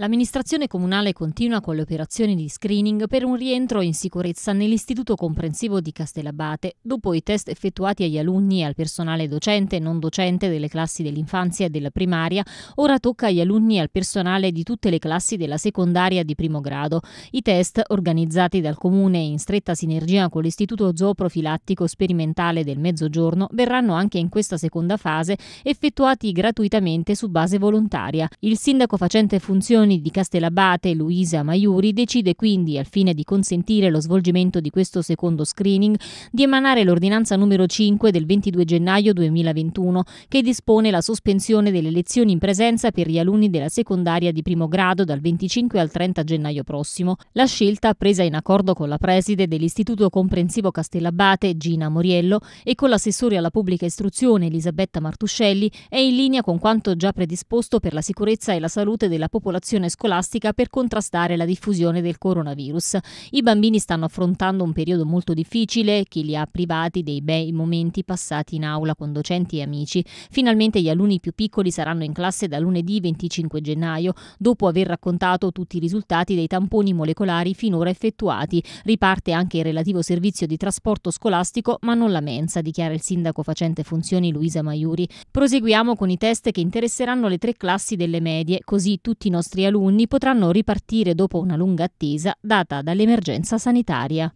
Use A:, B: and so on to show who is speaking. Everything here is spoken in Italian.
A: L'amministrazione comunale continua con le operazioni di screening per un rientro in sicurezza nell'istituto comprensivo di Castellabate, dopo i test effettuati agli alunni e al personale docente e non docente delle classi dell'infanzia e della primaria, ora tocca agli alunni e al personale di tutte le classi della secondaria di primo grado. I test, organizzati dal comune in stretta sinergia con l'istituto zooprofilattico sperimentale del Mezzogiorno, verranno anche in questa seconda fase effettuati gratuitamente su base volontaria. Il sindaco facente funzioni Commissioni di Castellabate Luisa Maiuri decide quindi, al fine di consentire lo svolgimento di questo secondo screening, di emanare l'ordinanza numero 5 del 22 gennaio 2021 che dispone la sospensione delle lezioni in presenza per gli alunni della secondaria di primo grado dal 25 al 30 gennaio prossimo. La scelta, presa in accordo con la preside dell'Istituto Comprensivo Castellabate Gina Moriello e con l'assessore alla pubblica istruzione Elisabetta Martuscelli, è in linea con quanto già predisposto per la sicurezza e la salute della popolazione istituzione scolastica per contrastare la diffusione del coronavirus. I bambini stanno affrontando un periodo molto difficile, che li ha privati dei bei momenti passati in aula con docenti e amici. Finalmente gli alunni più piccoli saranno in classe da lunedì 25 gennaio, dopo aver raccontato tutti i risultati dei tamponi molecolari finora effettuati. Riparte anche il relativo servizio di trasporto scolastico, ma non la mensa, dichiara il sindaco facente funzioni Luisa Maiuri. Proseguiamo con i test che interesseranno le tre classi delle medie, così tutti i nostri alunni potranno ripartire dopo una lunga attesa data dall'emergenza sanitaria.